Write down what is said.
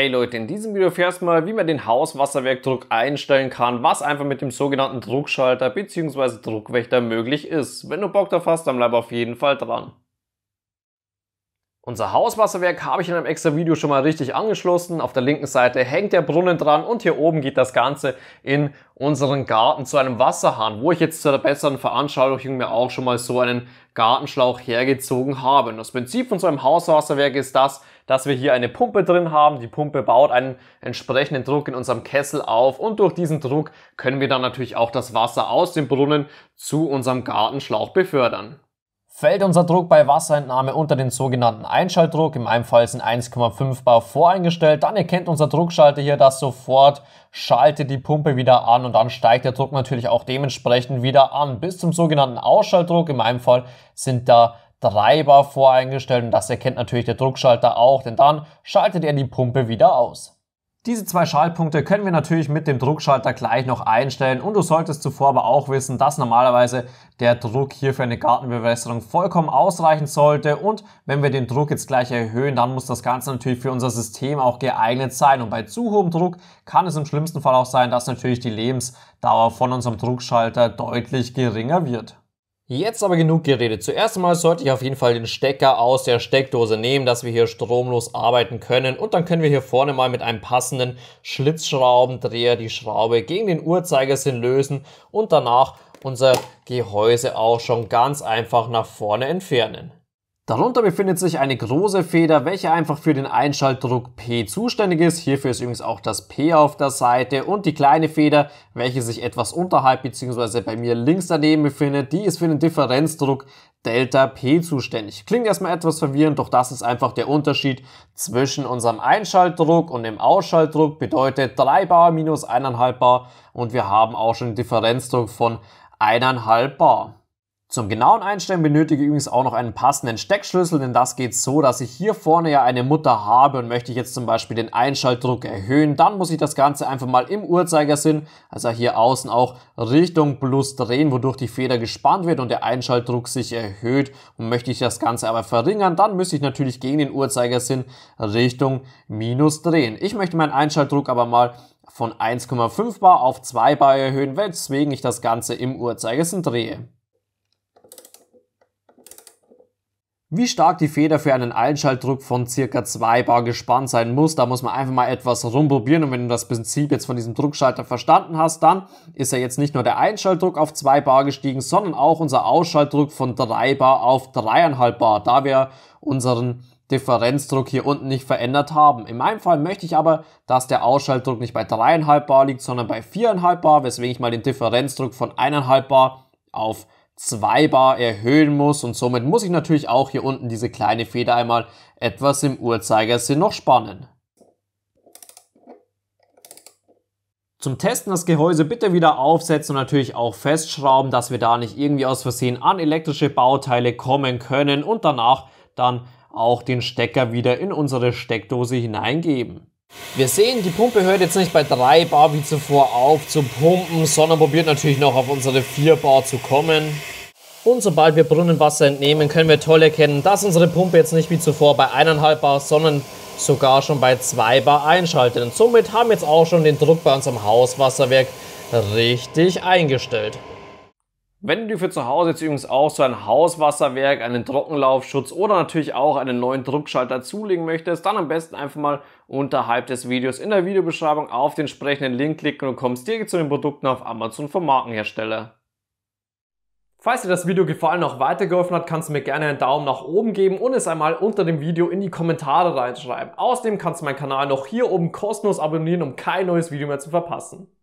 Hey Leute, in diesem Video erfährst du mal, wie man den Hauswasserwerkdruck einstellen kann, was einfach mit dem sogenannten Druckschalter bzw. Druckwächter möglich ist. Wenn du Bock drauf hast, dann bleib auf jeden Fall dran. Unser Hauswasserwerk habe ich in einem extra Video schon mal richtig angeschlossen. Auf der linken Seite hängt der Brunnen dran und hier oben geht das Ganze in unseren Garten zu einem Wasserhahn, wo ich jetzt zu der besseren Veranschaulichung mir auch schon mal so einen Gartenschlauch hergezogen habe. Das Prinzip von so einem Hauswasserwerk ist das, dass wir hier eine Pumpe drin haben. Die Pumpe baut einen entsprechenden Druck in unserem Kessel auf und durch diesen Druck können wir dann natürlich auch das Wasser aus dem Brunnen zu unserem Gartenschlauch befördern. Fällt unser Druck bei Wasserentnahme unter den sogenannten Einschaltdruck, in meinem Fall sind 1,5 bar voreingestellt, dann erkennt unser Druckschalter hier das sofort, schaltet die Pumpe wieder an und dann steigt der Druck natürlich auch dementsprechend wieder an. Bis zum sogenannten Ausschaltdruck, in meinem Fall sind da Treiber voreingestellt und das erkennt natürlich der Druckschalter auch, denn dann schaltet er die Pumpe wieder aus. Diese zwei Schaltpunkte können wir natürlich mit dem Druckschalter gleich noch einstellen und du solltest zuvor aber auch wissen, dass normalerweise der Druck hier für eine Gartenbewässerung vollkommen ausreichen sollte und wenn wir den Druck jetzt gleich erhöhen, dann muss das Ganze natürlich für unser System auch geeignet sein und bei zu hohem Druck kann es im schlimmsten Fall auch sein, dass natürlich die Lebensdauer von unserem Druckschalter deutlich geringer wird. Jetzt aber genug geredet. Zuerst einmal sollte ich auf jeden Fall den Stecker aus der Steckdose nehmen, dass wir hier stromlos arbeiten können. Und dann können wir hier vorne mal mit einem passenden Schlitzschraubendreher die Schraube gegen den Uhrzeigersinn lösen und danach unser Gehäuse auch schon ganz einfach nach vorne entfernen. Darunter befindet sich eine große Feder, welche einfach für den Einschaltdruck P zuständig ist. Hierfür ist übrigens auch das P auf der Seite und die kleine Feder, welche sich etwas unterhalb bzw. bei mir links daneben befindet, die ist für den Differenzdruck Delta P zuständig. Klingt erstmal etwas verwirrend, doch das ist einfach der Unterschied zwischen unserem Einschaltdruck und dem Ausschaltdruck. Bedeutet 3 bar minus 1,5 bar und wir haben auch schon einen Differenzdruck von 1,5 bar. Zum genauen Einstellen benötige ich übrigens auch noch einen passenden Steckschlüssel, denn das geht so, dass ich hier vorne ja eine Mutter habe und möchte ich jetzt zum Beispiel den Einschaltdruck erhöhen, dann muss ich das Ganze einfach mal im Uhrzeigersinn, also hier außen auch Richtung Plus drehen, wodurch die Feder gespannt wird und der Einschaltdruck sich erhöht und möchte ich das Ganze aber verringern, dann müsste ich natürlich gegen den Uhrzeigersinn Richtung Minus drehen. Ich möchte meinen Einschaltdruck aber mal von 1,5 Bar auf 2 Bar erhöhen, weswegen ich das Ganze im Uhrzeigersinn drehe. Wie stark die Feder für einen Einschaltdruck von circa 2 bar gespannt sein muss, da muss man einfach mal etwas rumprobieren und wenn du das Prinzip jetzt von diesem Druckschalter verstanden hast, dann ist ja jetzt nicht nur der Einschaltdruck auf 2 bar gestiegen, sondern auch unser Ausschaltdruck von 3 bar auf 3,5 bar, da wir unseren Differenzdruck hier unten nicht verändert haben. In meinem Fall möchte ich aber, dass der Ausschaltdruck nicht bei 3,5 bar liegt, sondern bei 4,5 bar, weswegen ich mal den Differenzdruck von 1,5 bar auf 2 Bar erhöhen muss und somit muss ich natürlich auch hier unten diese kleine Feder einmal etwas im Uhrzeigersinn noch spannen. Zum Testen das Gehäuse bitte wieder aufsetzen und natürlich auch festschrauben, dass wir da nicht irgendwie aus Versehen an elektrische Bauteile kommen können und danach dann auch den Stecker wieder in unsere Steckdose hineingeben. Wir sehen, die Pumpe hört jetzt nicht bei 3 Bar wie zuvor auf zu pumpen, sondern probiert natürlich noch auf unsere 4 Bar zu kommen. Und sobald wir Brunnenwasser entnehmen, können wir toll erkennen, dass unsere Pumpe jetzt nicht wie zuvor bei 1,5 Bar, sondern sogar schon bei 2 Bar einschaltet. Und somit haben wir jetzt auch schon den Druck bei unserem Hauswasserwerk richtig eingestellt. Wenn du dir für zu Hause jetzt übrigens auch so ein Hauswasserwerk, einen Trockenlaufschutz oder natürlich auch einen neuen Druckschalter zulegen möchtest, dann am besten einfach mal unterhalb des Videos in der Videobeschreibung auf den entsprechenden Link klicken und kommst direkt zu den Produkten auf Amazon vom Markenhersteller. Falls dir das Video gefallen und auch weitergeholfen hat, kannst du mir gerne einen Daumen nach oben geben und es einmal unter dem Video in die Kommentare reinschreiben. Außerdem kannst du meinen Kanal noch hier oben kostenlos abonnieren, um kein neues Video mehr zu verpassen.